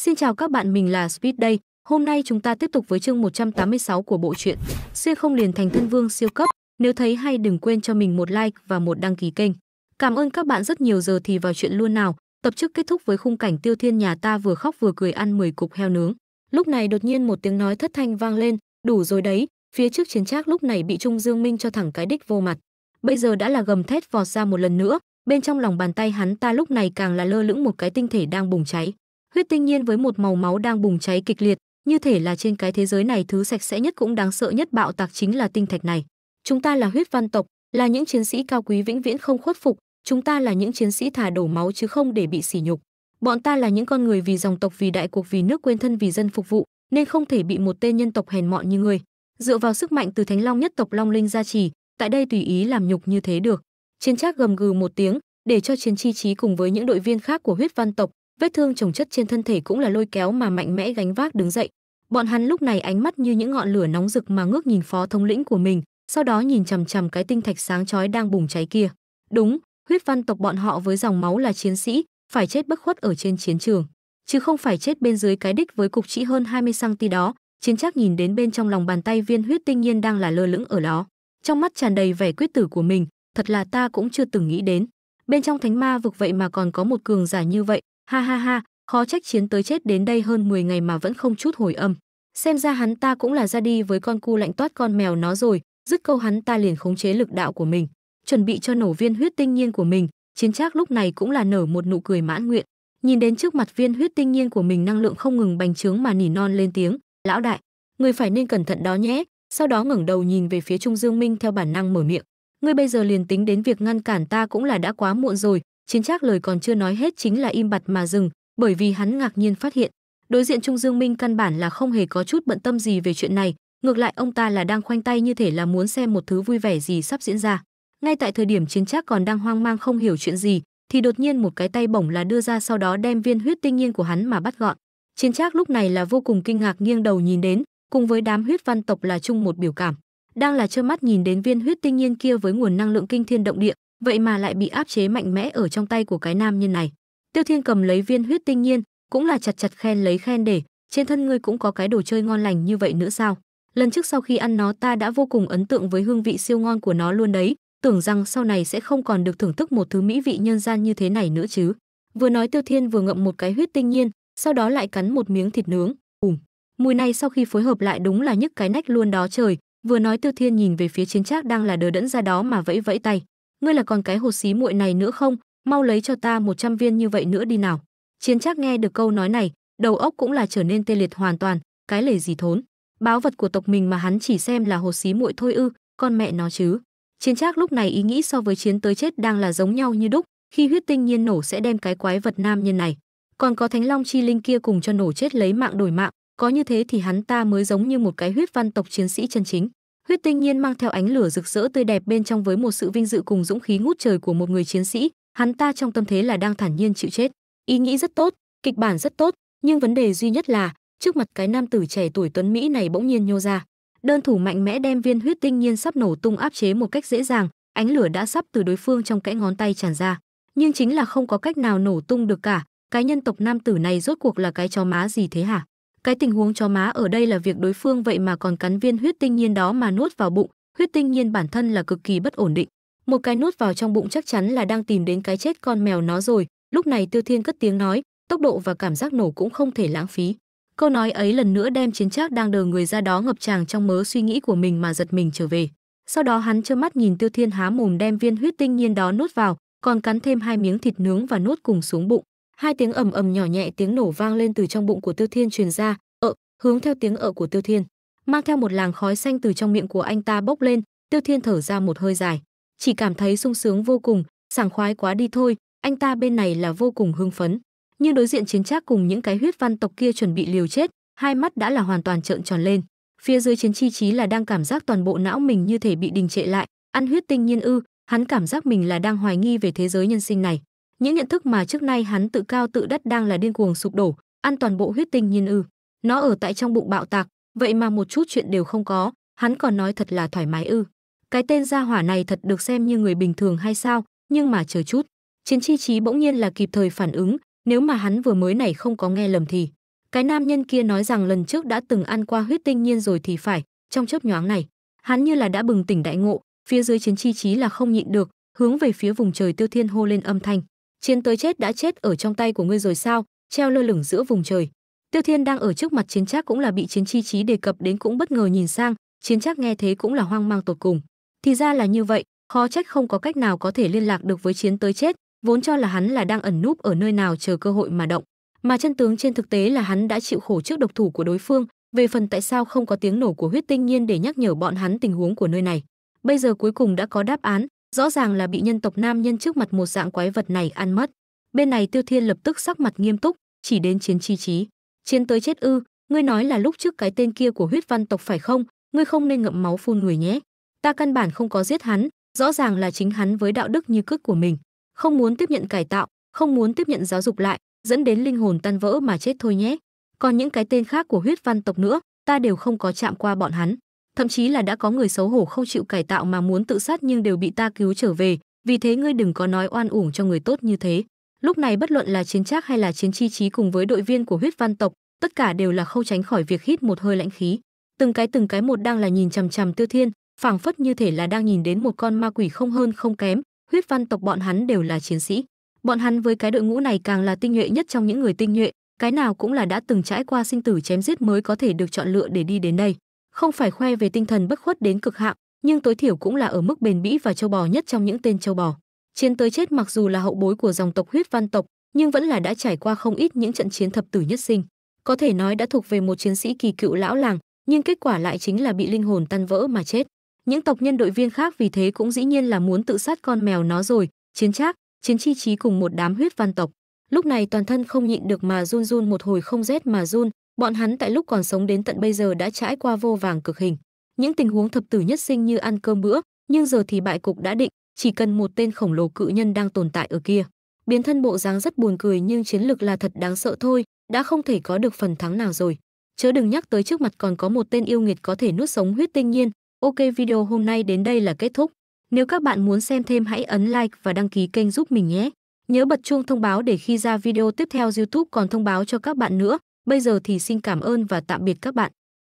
Xin chào các bạn, mình là Speed đây. Hôm nay chúng ta tiếp tục với chương 186 của bộ truyện Xuyên không liền thành thân vương siêu cấp. Nếu thấy hay đừng quên cho mình một like và một đăng ký kênh. Cảm ơn các bạn rất nhiều giờ thì vào chuyện luôn nào. Tập trước kết thúc với khung cảnh Tiêu Thiên nhà ta vừa khóc vừa cười ăn 10 cục heo nướng. Lúc này đột nhiên một tiếng nói thất thanh vang lên, đủ rồi đấy, phía trước chiến trác lúc này bị Trung Dương Minh cho thẳng cái đích vô mặt. Bây giờ đã là gầm thét vọt ra một lần nữa, bên trong lòng bàn tay hắn ta lúc này càng là lơ lửng một cái tinh thể đang bùng cháy huyết tinh nhiên với một màu máu đang bùng cháy kịch liệt như thể là trên cái thế giới này thứ sạch sẽ nhất cũng đáng sợ nhất bạo tạc chính là tinh thạch này chúng ta là huyết văn tộc là những chiến sĩ cao quý vĩnh viễn không khuất phục chúng ta là những chiến sĩ thả đổ máu chứ không để bị sỉ nhục bọn ta là những con người vì dòng tộc vì đại cuộc vì nước quên thân vì dân phục vụ nên không thể bị một tên nhân tộc hèn mọn như ngươi dựa vào sức mạnh từ thánh long nhất tộc long linh gia trì tại đây tùy ý làm nhục như thế được chiến trác gầm gừ một tiếng để cho chiến chi trí cùng với những đội viên khác của huyết văn tộc vết thương chồng chất trên thân thể cũng là lôi kéo mà mạnh mẽ gánh vác đứng dậy bọn hắn lúc này ánh mắt như những ngọn lửa nóng rực mà ngước nhìn phó thống lĩnh của mình sau đó nhìn chằm chằm cái tinh thạch sáng chói đang bùng cháy kia đúng huyết văn tộc bọn họ với dòng máu là chiến sĩ phải chết bất khuất ở trên chiến trường chứ không phải chết bên dưới cái đích với cục trĩ hơn 20 cm đó chiến trác nhìn đến bên trong lòng bàn tay viên huyết tinh nhiên đang là lơ lửng ở đó trong mắt tràn đầy vẻ quyết tử của mình thật là ta cũng chưa từng nghĩ đến bên trong thánh ma vực vậy mà còn có một cường giả như vậy Ha ha ha, khó trách chiến tới chết đến đây hơn 10 ngày mà vẫn không chút hồi âm. Xem ra hắn ta cũng là ra đi với con cu lạnh toát con mèo nó rồi, dứt câu hắn ta liền khống chế lực đạo của mình, chuẩn bị cho nổ viên huyết tinh nhiên của mình, chiến trác lúc này cũng là nở một nụ cười mãn nguyện. Nhìn đến trước mặt viên huyết tinh nhiên của mình năng lượng không ngừng bành trướng mà nỉ non lên tiếng, "Lão đại, người phải nên cẩn thận đó nhé." Sau đó ngẩng đầu nhìn về phía Trung Dương Minh theo bản năng mở miệng, "Ngươi bây giờ liền tính đến việc ngăn cản ta cũng là đã quá muộn rồi, Chiến Trác lời còn chưa nói hết chính là im bặt mà dừng, bởi vì hắn ngạc nhiên phát hiện, đối diện Trung Dương Minh căn bản là không hề có chút bận tâm gì về chuyện này, ngược lại ông ta là đang khoanh tay như thể là muốn xem một thứ vui vẻ gì sắp diễn ra. Ngay tại thời điểm Chiến Trác còn đang hoang mang không hiểu chuyện gì, thì đột nhiên một cái tay bổng là đưa ra sau đó đem viên huyết tinh nhiên của hắn mà bắt gọn. Chiến Trác lúc này là vô cùng kinh ngạc nghiêng đầu nhìn đến, cùng với đám huyết văn tộc là chung một biểu cảm, đang là trơ mắt nhìn đến viên huyết tinh nhiên kia với nguồn năng lượng kinh thiên động địa, vậy mà lại bị áp chế mạnh mẽ ở trong tay của cái nam nhân này tiêu thiên cầm lấy viên huyết tinh nhiên cũng là chặt chặt khen lấy khen để trên thân ngươi cũng có cái đồ chơi ngon lành như vậy nữa sao lần trước sau khi ăn nó ta đã vô cùng ấn tượng với hương vị siêu ngon của nó luôn đấy tưởng rằng sau này sẽ không còn được thưởng thức một thứ mỹ vị nhân gian như thế này nữa chứ vừa nói tiêu thiên vừa ngậm một cái huyết tinh nhiên sau đó lại cắn một miếng thịt nướng ùm mùi này sau khi phối hợp lại đúng là nhức cái nách luôn đó trời vừa nói tiêu thiên nhìn về phía chiến trác đang là đờ đẫn ra đó mà vẫy vẫy tay ngươi là còn cái hồ xí muội này nữa không, mau lấy cho ta 100 viên như vậy nữa đi nào. Chiến Trác nghe được câu nói này, đầu óc cũng là trở nên tê liệt hoàn toàn, cái lề gì thốn, báo vật của tộc mình mà hắn chỉ xem là hồ xí muội thôi ư, con mẹ nó chứ. Chiến Trác lúc này ý nghĩ so với chiến tới chết đang là giống nhau như đúc, khi huyết tinh nhiên nổ sẽ đem cái quái vật nam nhân này, còn có Thánh Long chi linh kia cùng cho nổ chết lấy mạng đổi mạng, có như thế thì hắn ta mới giống như một cái huyết văn tộc chiến sĩ chân chính huyết tinh nhiên mang theo ánh lửa rực rỡ tươi đẹp bên trong với một sự vinh dự cùng dũng khí ngút trời của một người chiến sĩ hắn ta trong tâm thế là đang thản nhiên chịu chết ý nghĩ rất tốt kịch bản rất tốt nhưng vấn đề duy nhất là trước mặt cái nam tử trẻ tuổi tuấn mỹ này bỗng nhiên nhô ra đơn thủ mạnh mẽ đem viên huyết tinh nhiên sắp nổ tung áp chế một cách dễ dàng ánh lửa đã sắp từ đối phương trong kẽ ngón tay tràn ra nhưng chính là không có cách nào nổ tung được cả cái nhân tộc nam tử này rốt cuộc là cái chó má gì thế hả cái tình huống chó má ở đây là việc đối phương vậy mà còn cắn viên huyết tinh nhiên đó mà nuốt vào bụng, huyết tinh nhiên bản thân là cực kỳ bất ổn định. Một cái nuốt vào trong bụng chắc chắn là đang tìm đến cái chết con mèo nó rồi, lúc này Tiêu Thiên cất tiếng nói, tốc độ và cảm giác nổ cũng không thể lãng phí. Câu nói ấy lần nữa đem chiến trác đang đờ người ra đó ngập tràng trong mớ suy nghĩ của mình mà giật mình trở về. Sau đó hắn trơ mắt nhìn Tiêu Thiên há mồm đem viên huyết tinh nhiên đó nuốt vào, còn cắn thêm hai miếng thịt nướng và nuốt cùng xuống bụng hai tiếng ầm ầm nhỏ nhẹ tiếng nổ vang lên từ trong bụng của tiêu thiên truyền ra ợ ờ, hướng theo tiếng ợ của tiêu thiên mang theo một làng khói xanh từ trong miệng của anh ta bốc lên tiêu thiên thở ra một hơi dài chỉ cảm thấy sung sướng vô cùng sảng khoái quá đi thôi anh ta bên này là vô cùng hưng phấn nhưng đối diện chiến trác cùng những cái huyết văn tộc kia chuẩn bị liều chết hai mắt đã là hoàn toàn trợn tròn lên phía dưới chiến chi trí là đang cảm giác toàn bộ não mình như thể bị đình trệ lại ăn huyết tinh nhiên ư hắn cảm giác mình là đang hoài nghi về thế giới nhân sinh này những nhận thức mà trước nay hắn tự cao tự đắt đang là điên cuồng sụp đổ, ăn toàn bộ huyết tinh nhiên ư. Nó ở tại trong bụng bạo tạc, vậy mà một chút chuyện đều không có, hắn còn nói thật là thoải mái ư. Cái tên gia hỏa này thật được xem như người bình thường hay sao, nhưng mà chờ chút. Chiến chi trí bỗng nhiên là kịp thời phản ứng, nếu mà hắn vừa mới này không có nghe lầm thì. Cái nam nhân kia nói rằng lần trước đã từng ăn qua huyết tinh nhiên rồi thì phải, trong chớp nhoáng này. Hắn như là đã bừng tỉnh đại ngộ, phía dưới chiến chi trí là không nhịn được, hướng về phía vùng trời tiêu thiên hô lên âm thanh chiến tới chết đã chết ở trong tay của ngươi rồi sao treo lơ lửng giữa vùng trời tiêu thiên đang ở trước mặt chiến trác cũng là bị chiến chi trí đề cập đến cũng bất ngờ nhìn sang chiến trác nghe thế cũng là hoang mang tột cùng thì ra là như vậy khó trách không có cách nào có thể liên lạc được với chiến tới chết vốn cho là hắn là đang ẩn núp ở nơi nào chờ cơ hội mà động mà chân tướng trên thực tế là hắn đã chịu khổ trước độc thủ của đối phương về phần tại sao không có tiếng nổ của huyết tinh nhiên để nhắc nhở bọn hắn tình huống của nơi này bây giờ cuối cùng đã có đáp án rõ ràng là bị nhân tộc nam nhân trước mặt một dạng quái vật này ăn mất. Bên này Tiêu Thiên lập tức sắc mặt nghiêm túc, chỉ đến chiến chi trí. Chiến tới chết ư, ngươi nói là lúc trước cái tên kia của huyết văn tộc phải không, ngươi không nên ngậm máu phun người nhé. Ta căn bản không có giết hắn, rõ ràng là chính hắn với đạo đức như cước của mình, không muốn tiếp nhận cải tạo, không muốn tiếp nhận giáo dục lại, dẫn đến linh hồn tan vỡ mà chết thôi nhé. Còn những cái tên khác của huyết văn tộc nữa, ta đều không có chạm qua bọn hắn thậm chí là đã có người xấu hổ không chịu cải tạo mà muốn tự sát nhưng đều bị ta cứu trở về, vì thế ngươi đừng có nói oan uổng cho người tốt như thế. Lúc này bất luận là chiến trác hay là chiến chi trí cùng với đội viên của huyết văn tộc, tất cả đều là không tránh khỏi việc hít một hơi lãnh khí. Từng cái từng cái một đang là nhìn chằm chằm Tiêu Thiên, phảng phất như thể là đang nhìn đến một con ma quỷ không hơn không kém, huyết văn tộc bọn hắn đều là chiến sĩ. Bọn hắn với cái đội ngũ này càng là tinh nhuệ nhất trong những người tinh nhuệ, cái nào cũng là đã từng trải qua sinh tử chém giết mới có thể được chọn lựa để đi đến đây không phải khoe về tinh thần bất khuất đến cực hạn, nhưng tối thiểu cũng là ở mức bền bỉ và châu bò nhất trong những tên châu bò. Chiến tới chết mặc dù là hậu bối của dòng tộc huyết văn tộc, nhưng vẫn là đã trải qua không ít những trận chiến thập tử nhất sinh. Có thể nói đã thuộc về một chiến sĩ kỳ cựu lão làng, nhưng kết quả lại chính là bị linh hồn tan vỡ mà chết. Những tộc nhân đội viên khác vì thế cũng dĩ nhiên là muốn tự sát con mèo nó rồi, chiến trác, chiến chi trí cùng một đám huyết văn tộc. Lúc này toàn thân không nhịn được mà run run một hồi không rét mà run, Bọn hắn tại lúc còn sống đến tận bây giờ đã trải qua vô vàng cực hình. Những tình huống thập tử nhất sinh như ăn cơm bữa, nhưng giờ thì bại cục đã định, chỉ cần một tên khổng lồ cự nhân đang tồn tại ở kia. Biến thân bộ dáng rất buồn cười nhưng chiến lược là thật đáng sợ thôi, đã không thể có được phần thắng nào rồi. Chớ đừng nhắc tới trước mặt còn có một tên yêu nghiệt có thể nuốt sống huyết tinh nhiên. Ok video hôm nay đến đây là kết thúc. Nếu các bạn muốn xem thêm hãy ấn like và đăng ký kênh giúp mình nhé. Nhớ bật chuông thông báo để khi ra video tiếp theo YouTube còn thông báo cho các bạn nữa. Bây giờ thì xin cảm ơn và tạm biệt các bạn.